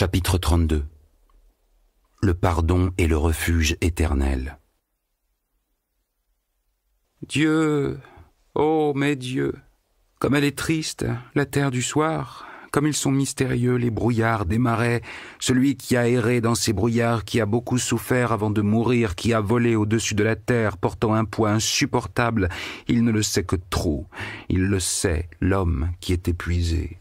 Chapitre 32 Le pardon et le refuge éternel Dieu, oh mes dieux, comme elle est triste, la terre du soir, comme ils sont mystérieux les brouillards des marais, celui qui a erré dans ces brouillards, qui a beaucoup souffert avant de mourir, qui a volé au-dessus de la terre, portant un poids insupportable, il ne le sait que trop, il le sait, l'homme qui est épuisé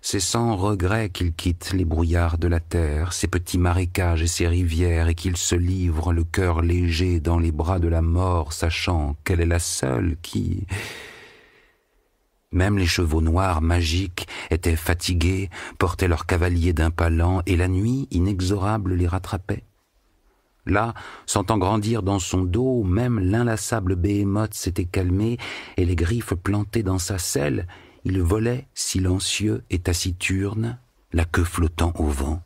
c'est sans regret qu'il quitte les brouillards de la terre, ses petits marécages et ses rivières, et qu'il se livre le cœur léger dans les bras de la mort, sachant qu'elle est la seule qui... Même les chevaux noirs magiques étaient fatigués, portaient leurs cavaliers d'un pas lent, et la nuit inexorable les rattrapait. Là, sentant grandir dans son dos, même l'inlassable béhémoth s'était calmé, et les griffes plantées dans sa selle, il volait silencieux et taciturne, la queue flottant au vent.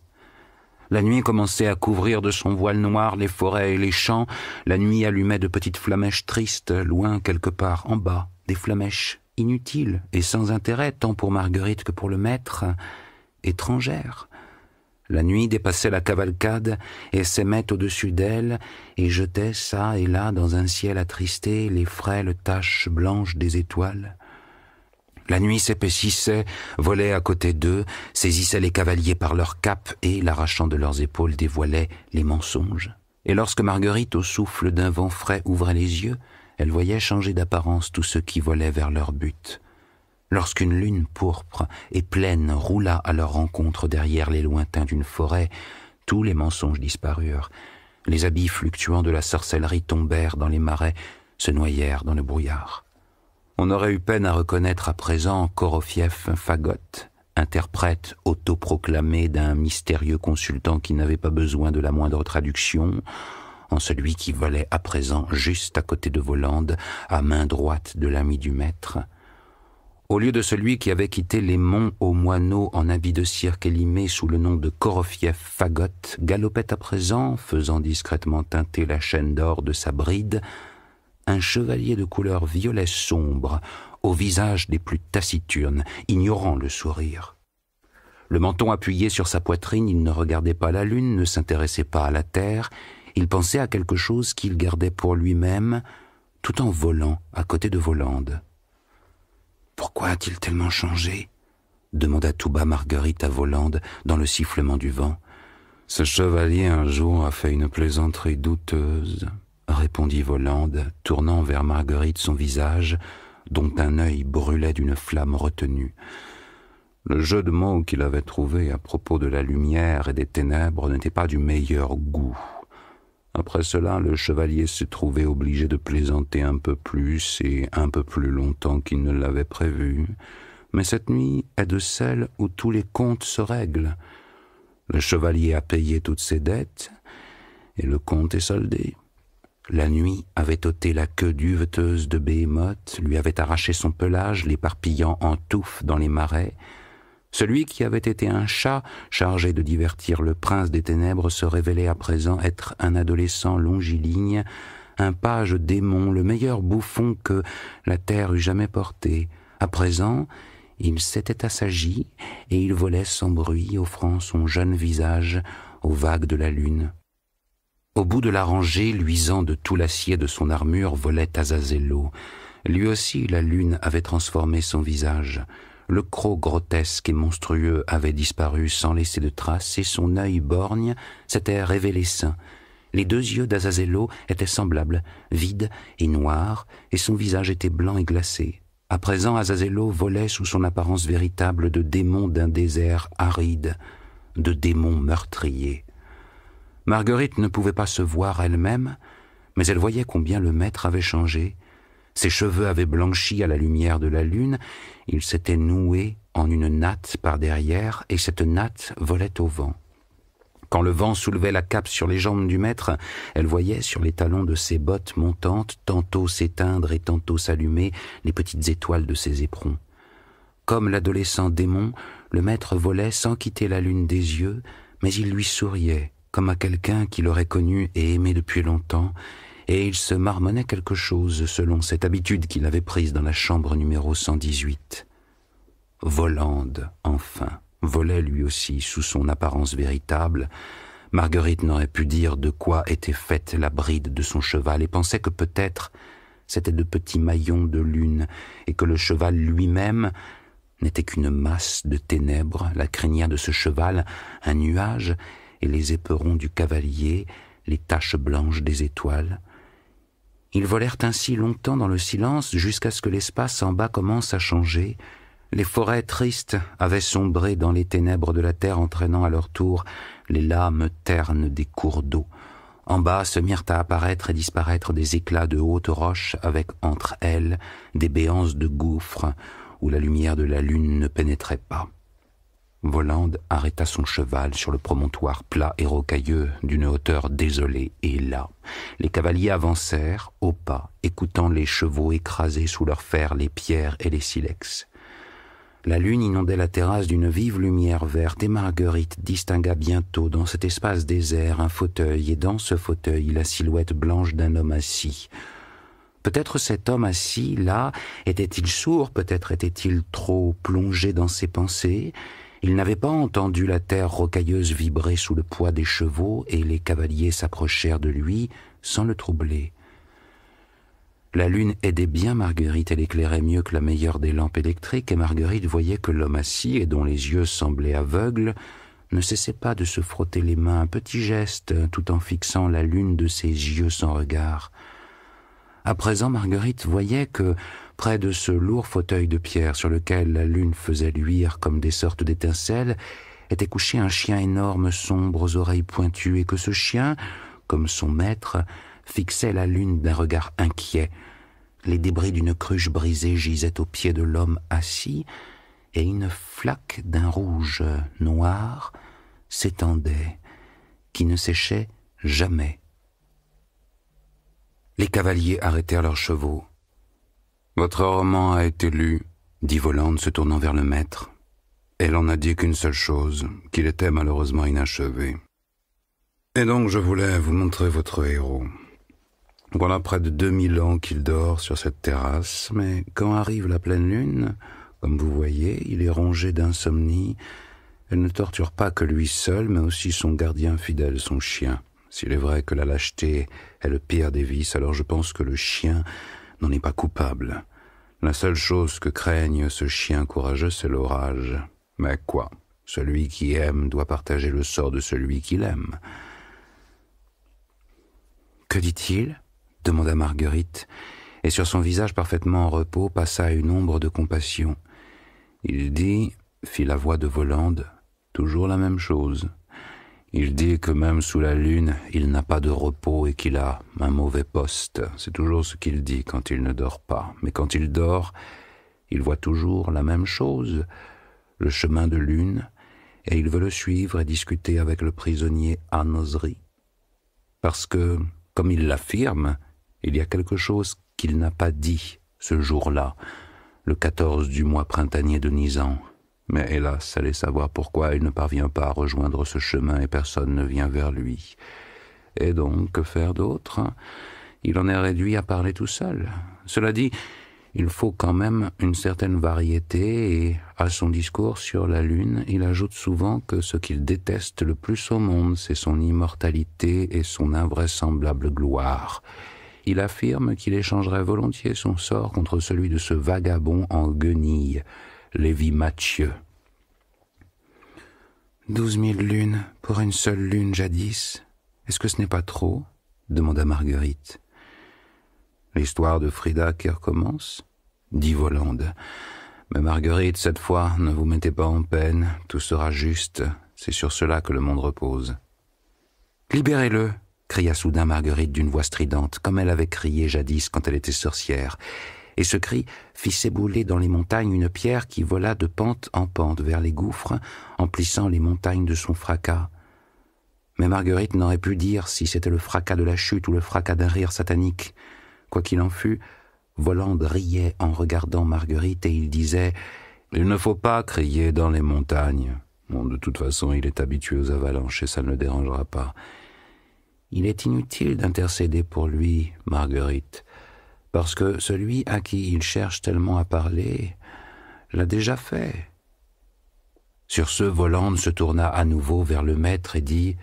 La nuit commençait à couvrir de son voile noir les forêts et les champs. La nuit allumait de petites flamèches tristes, loin quelque part en bas, des flamèches inutiles et sans intérêt tant pour Marguerite que pour le maître, étrangères. La nuit dépassait la cavalcade et s'aimait au-dessus d'elle et jetait ça et là dans un ciel attristé les frêles taches blanches des étoiles. La nuit s'épaississait, volait à côté d'eux, saisissait les cavaliers par leurs capes et, l'arrachant de leurs épaules, dévoilait les mensonges. Et lorsque Marguerite, au souffle d'un vent frais, ouvrait les yeux, elle voyait changer d'apparence tous ceux qui volaient vers leur but. Lorsqu'une lune pourpre et pleine roula à leur rencontre derrière les lointains d'une forêt, tous les mensonges disparurent. Les habits fluctuants de la sorcellerie tombèrent dans les marais, se noyèrent dans le brouillard on aurait eu peine à reconnaître à présent Korofiev Fagot, interprète autoproclamé d'un mystérieux consultant qui n'avait pas besoin de la moindre traduction, en celui qui volait à présent juste à côté de Volande, à main droite de l'ami du maître, au lieu de celui qui avait quitté les monts aux moineaux en avis de cirque élimé sous le nom de Korofiev Fagot, galopait à présent, faisant discrètement teinter la chaîne d'or de sa bride, un chevalier de couleur violet sombre, au visage des plus taciturnes, ignorant le sourire. Le menton appuyé sur sa poitrine, il ne regardait pas la lune, ne s'intéressait pas à la terre, il pensait à quelque chose qu'il gardait pour lui-même, tout en volant à côté de Volande. Pourquoi a-t-il tellement changé demanda tout bas Marguerite à Volande dans le sifflement du vent. Ce chevalier un jour a fait une plaisanterie douteuse répondit Volande, tournant vers Marguerite son visage, dont un œil brûlait d'une flamme retenue. Le jeu de mots qu'il avait trouvé à propos de la lumière et des ténèbres n'était pas du meilleur goût. Après cela, le chevalier se trouvait obligé de plaisanter un peu plus et un peu plus longtemps qu'il ne l'avait prévu. Mais cette nuit est de celle où tous les comptes se règlent. Le chevalier a payé toutes ses dettes et le compte est soldé. La nuit avait ôté la queue duveteuse de Béhémoth, lui avait arraché son pelage, l'éparpillant en touffes dans les marais. Celui qui avait été un chat chargé de divertir le prince des ténèbres se révélait à présent être un adolescent longiligne, un page démon, le meilleur bouffon que la terre eût jamais porté. À présent, il s'était assagi et il volait sans bruit, offrant son jeune visage aux vagues de la lune. Au bout de la rangée, luisant de tout l'acier de son armure, volait Azazello. Lui aussi, la lune avait transformé son visage. Le croc grotesque et monstrueux avait disparu sans laisser de traces, et son œil borgne s'était révélé sain. Les deux yeux d'Azazello étaient semblables, vides et noirs, et son visage était blanc et glacé. À présent, Azazello volait sous son apparence véritable de démon d'un désert aride, de démon meurtrier. Marguerite ne pouvait pas se voir elle-même, mais elle voyait combien le maître avait changé. Ses cheveux avaient blanchi à la lumière de la lune, il s'était noué en une natte par derrière, et cette natte volait au vent. Quand le vent soulevait la cape sur les jambes du maître, elle voyait sur les talons de ses bottes montantes tantôt s'éteindre et tantôt s'allumer les petites étoiles de ses éperons. Comme l'adolescent démon, le maître volait sans quitter la lune des yeux, mais il lui souriait comme à quelqu'un qu'il aurait connu et aimé depuis longtemps, et il se marmonnait quelque chose selon cette habitude qu'il avait prise dans la chambre numéro 118. Volande, enfin, volait lui aussi sous son apparence véritable. Marguerite n'aurait pu dire de quoi était faite la bride de son cheval et pensait que peut-être c'était de petits maillons de lune et que le cheval lui-même n'était qu'une masse de ténèbres, la crinière de ce cheval, un nuage, et les éperons du cavalier, les taches blanches des étoiles. Ils volèrent ainsi longtemps dans le silence jusqu'à ce que l'espace en bas commence à changer. Les forêts tristes avaient sombré dans les ténèbres de la terre entraînant à leur tour les lames ternes des cours d'eau. En bas se mirent à apparaître et disparaître des éclats de hautes roches avec entre elles des béances de gouffres où la lumière de la lune ne pénétrait pas. Voland arrêta son cheval sur le promontoire plat et rocailleux d'une hauteur désolée, et là, les cavaliers avancèrent au pas, écoutant les chevaux écraser sous leurs fers les pierres et les silex. La lune inondait la terrasse d'une vive lumière verte, et Marguerite distingua bientôt dans cet espace désert un fauteuil, et dans ce fauteuil la silhouette blanche d'un homme assis. Peut-être cet homme assis là était-il sourd, peut-être était-il trop plongé dans ses pensées, il n'avait pas entendu la terre rocailleuse vibrer sous le poids des chevaux, et les cavaliers s'approchèrent de lui sans le troubler. La lune aidait bien Marguerite, elle éclairait mieux que la meilleure des lampes électriques, et Marguerite voyait que l'homme assis, et dont les yeux semblaient aveugles, ne cessait pas de se frotter les mains, un petit geste, tout en fixant la lune de ses yeux sans regard. À présent, Marguerite voyait que, près de ce lourd fauteuil de pierre sur lequel la lune faisait luire comme des sortes d'étincelles, était couché un chien énorme, sombre, aux oreilles pointues, et que ce chien, comme son maître, fixait la lune d'un regard inquiet. Les débris d'une cruche brisée gisaient au pied de l'homme assis, et une flaque d'un rouge noir s'étendait, qui ne séchait jamais les cavaliers arrêtèrent leurs chevaux. Votre roman a été lu, dit Volande se tournant vers le maître. Elle en a dit qu'une seule chose, qu'il était malheureusement inachevé. Et donc je voulais vous montrer votre héros. Voilà près de deux mille ans qu'il dort sur cette terrasse, mais quand arrive la pleine lune, comme vous voyez, il est rongé d'insomnie. Elle ne torture pas que lui seul, mais aussi son gardien fidèle, son chien. S'il est vrai que la lâcheté est le pire des vices, alors je pense que le chien n'en est pas coupable. La seule chose que craigne ce chien courageux, c'est l'orage. Mais quoi Celui qui aime doit partager le sort de celui qui aime. Que dit-il demanda Marguerite, et sur son visage parfaitement en repos passa une ombre de compassion. Il dit, fit la voix de Volande, toujours la même chose. Il dit que même sous la lune, il n'a pas de repos et qu'il a un mauvais poste. C'est toujours ce qu'il dit quand il ne dort pas. Mais quand il dort, il voit toujours la même chose, le chemin de lune, et il veut le suivre et discuter avec le prisonnier Anosri, Parce que, comme il l'affirme, il y a quelque chose qu'il n'a pas dit ce jour-là, le 14 du mois printanier de Nizan. Mais hélas, allez savoir pourquoi il ne parvient pas à rejoindre ce chemin et personne ne vient vers lui. Et donc, que faire d'autre Il en est réduit à parler tout seul. Cela dit, il faut quand même une certaine variété et à son discours sur la Lune, il ajoute souvent que ce qu'il déteste le plus au monde, c'est son immortalité et son invraisemblable gloire. Il affirme qu'il échangerait volontiers son sort contre celui de ce vagabond en guenille, Lévi Mathieu. Douze mille lunes pour une seule lune jadis, est-ce que ce n'est pas trop demanda Marguerite. L'histoire de Frida qui recommence dit Volande. Mais Marguerite, cette fois, ne vous mettez pas en peine, tout sera juste, c'est sur cela que le monde repose. Libérez-le cria soudain Marguerite d'une voix stridente, comme elle avait crié jadis quand elle était sorcière, et ce cri fit s'ébouler dans les montagnes une pierre qui vola de pente en pente vers les gouffres, emplissant les montagnes de son fracas. Mais Marguerite n'aurait pu dire si c'était le fracas de la chute ou le fracas d'un rire satanique. Quoi qu'il en fût, Volande riait en regardant Marguerite et il disait « Il ne faut pas crier dans les montagnes. Bon, de toute façon, il est habitué aux avalanches et ça ne le dérangera pas. Il est inutile d'intercéder pour lui, Marguerite. » parce que celui à qui il cherche tellement à parler l'a déjà fait. Sur ce, Volande se tourna à nouveau vers le maître et dit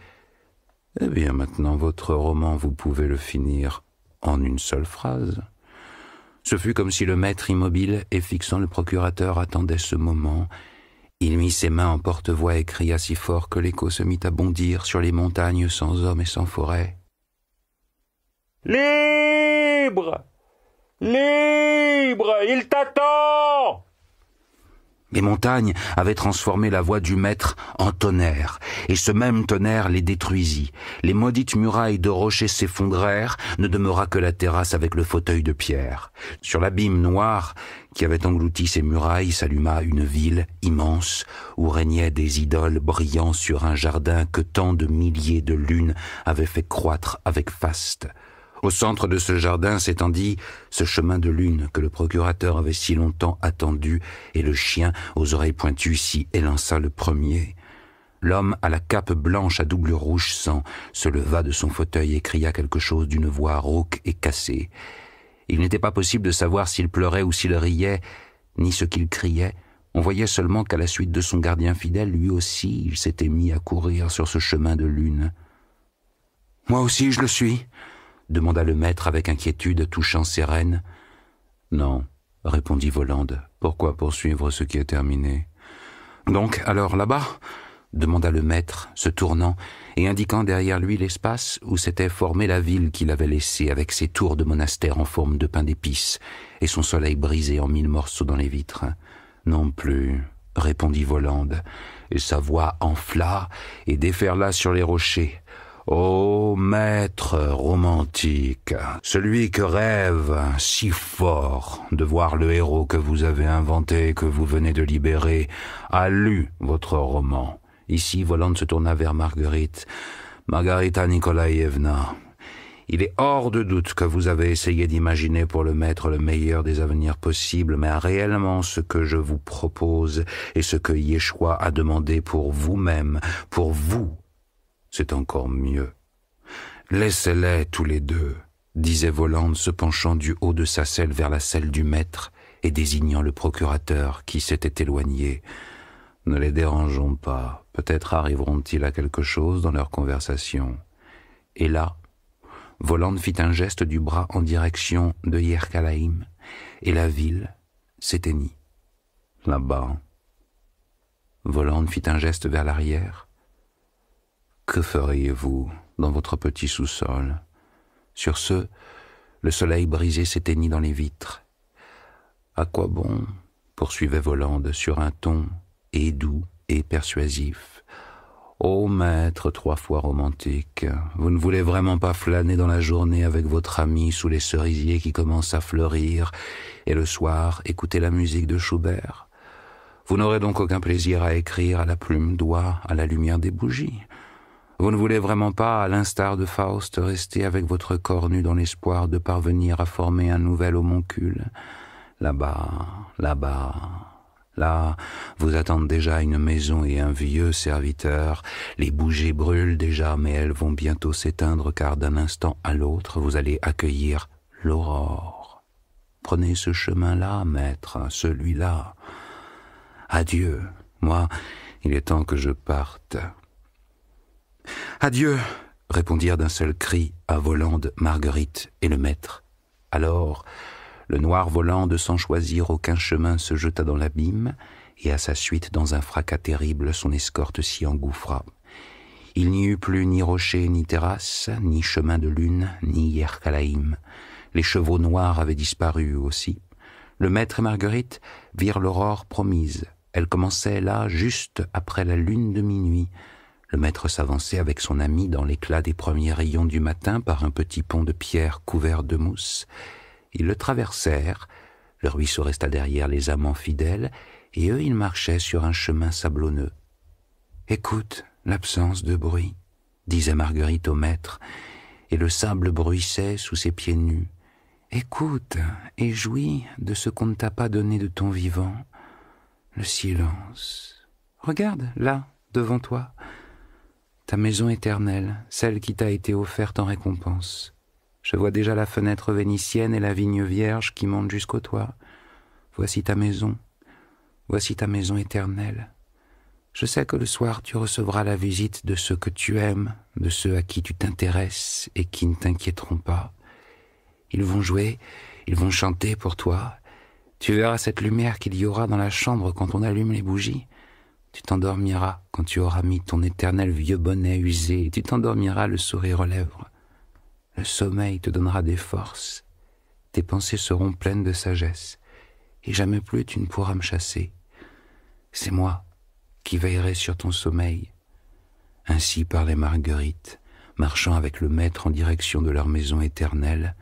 Eh bien, maintenant, votre roman, vous pouvez le finir en une seule phrase. Ce fut comme si le maître immobile et fixant le procurateur attendait ce moment. Il mit ses mains en porte-voix et cria si fort que l'écho se mit à bondir sur les montagnes sans hommes et sans forêt. Libre Libre Il t'attend Les montagnes avaient transformé la voix du maître en tonnerre, et ce même tonnerre les détruisit. Les maudites murailles de rochers s'effondrèrent, ne demeura que la terrasse avec le fauteuil de pierre. Sur l'abîme noir qui avait englouti ces murailles s'alluma une ville immense où régnaient des idoles brillant sur un jardin que tant de milliers de lunes avaient fait croître avec faste. Au centre de ce jardin s'étendit ce chemin de lune que le procurateur avait si longtemps attendu, et le chien, aux oreilles pointues, s'y élança le premier. L'homme à la cape blanche à double rouge sang se leva de son fauteuil et cria quelque chose d'une voix rauque et cassée. Il n'était pas possible de savoir s'il pleurait ou s'il riait, ni ce qu'il criait. On voyait seulement qu'à la suite de son gardien fidèle, lui aussi, il s'était mis à courir sur ce chemin de lune. Moi aussi, je le suis, demanda le maître avec inquiétude touchant ses rênes. Non, répondit Volande. Pourquoi poursuivre ce qui est terminé Donc, alors là-bas demanda le maître, se tournant et indiquant derrière lui l'espace où s'était formée la ville qu'il avait laissée avec ses tours de monastère en forme de pain d'épices et son soleil brisé en mille morceaux dans les vitres. Non plus, répondit Volande, et sa voix enfla et déferla sur les rochers. Ô maître romantique, celui que rêve si fort de voir le héros que vous avez inventé que vous venez de libérer, a lu votre roman. Ici, Volante se tourna vers Marguerite. Margarita Nikolaïevna, il est hors de doute que vous avez essayé d'imaginer pour le maître le meilleur des avenirs possibles, mais réellement ce que je vous propose et ce que Yeshua a demandé pour vous-même, pour vous c'est encore mieux. Laissez-les tous les deux, disait Volande, se penchant du haut de sa selle vers la selle du maître et désignant le procurateur qui s'était éloigné. Ne les dérangeons pas, peut-être arriveront-ils à quelque chose dans leur conversation. Et là, Volande fit un geste du bras en direction de Yerkalaïm, et la ville s'éteignit. Là-bas. Volande fit un geste vers l'arrière, que feriez-vous dans votre petit sous-sol Sur ce, le soleil brisé s'éteignit dans les vitres. À quoi bon poursuivait Volande sur un ton et doux et persuasif. Ô maître trois fois romantique, vous ne voulez vraiment pas flâner dans la journée avec votre ami sous les cerisiers qui commencent à fleurir, et le soir écouter la musique de Schubert. Vous n'aurez donc aucun plaisir à écrire à la plume d'oie à la lumière des bougies. Vous ne voulez vraiment pas, à l'instar de Faust, rester avec votre corps nu dans l'espoir de parvenir à former un nouvel homoncule Là-bas, là-bas, là, vous attendent déjà une maison et un vieux serviteur. Les bougies brûlent déjà, mais elles vont bientôt s'éteindre car d'un instant à l'autre, vous allez accueillir l'aurore. Prenez ce chemin-là, maître, celui-là. Adieu. Moi, il est temps que je parte. Adieu, répondirent d'un seul cri à Volande, Marguerite et le maître. Alors, le noir Volande, sans choisir aucun chemin, se jeta dans l'abîme, et à sa suite, dans un fracas terrible, son escorte s'y engouffra. Il n'y eut plus ni rocher, ni terrasse, ni chemin de lune, ni Yerkalaïm. Les chevaux noirs avaient disparu aussi. Le maître et Marguerite virent l'aurore promise. Elle commençait là, juste après la lune de minuit, le maître s'avançait avec son ami dans l'éclat des premiers rayons du matin par un petit pont de pierre couvert de mousse. Ils le traversèrent, le ruisseau resta derrière les amants fidèles, et eux ils marchaient sur un chemin sablonneux. Écoute l'absence de bruit, disait Marguerite au maître, et le sable bruissait sous ses pieds nus. Écoute et jouis de ce qu'on ne t'a pas donné de ton vivant. Le silence. Regarde, là, devant toi, ta maison éternelle, celle qui t'a été offerte en récompense. Je vois déjà la fenêtre vénitienne et la vigne vierge qui montent jusqu'au toit. Voici ta maison, voici ta maison éternelle. Je sais que le soir tu recevras la visite de ceux que tu aimes, de ceux à qui tu t'intéresses et qui ne t'inquiéteront pas. Ils vont jouer, ils vont chanter pour toi. Tu verras cette lumière qu'il y aura dans la chambre quand on allume les bougies. Tu t'endormiras quand tu auras mis ton éternel vieux bonnet usé, tu t'endormiras le sourire aux lèvres. Le sommeil te donnera des forces, tes pensées seront pleines de sagesse, et jamais plus tu ne pourras me chasser. C'est moi qui veillerai sur ton sommeil. Ainsi parlait Marguerite, marchant avec le maître en direction de leur maison éternelle,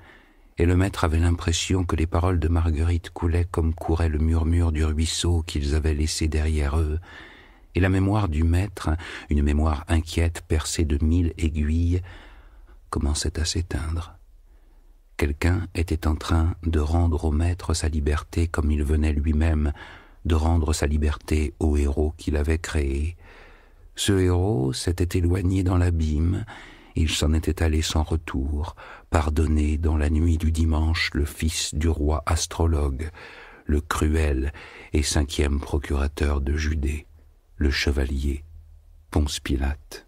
et le maître avait l'impression que les paroles de Marguerite coulaient comme courait le murmure du ruisseau qu'ils avaient laissé derrière eux, et la mémoire du maître, une mémoire inquiète percée de mille aiguilles, commençait à s'éteindre. Quelqu'un était en train de rendre au maître sa liberté comme il venait lui-même de rendre sa liberté au héros qu'il avait créé. Ce héros s'était éloigné dans l'abîme, il s'en était allé sans retour, pardonné dans la nuit du dimanche le fils du roi astrologue, le cruel et cinquième procurateur de Judée le chevalier Ponce Pilate.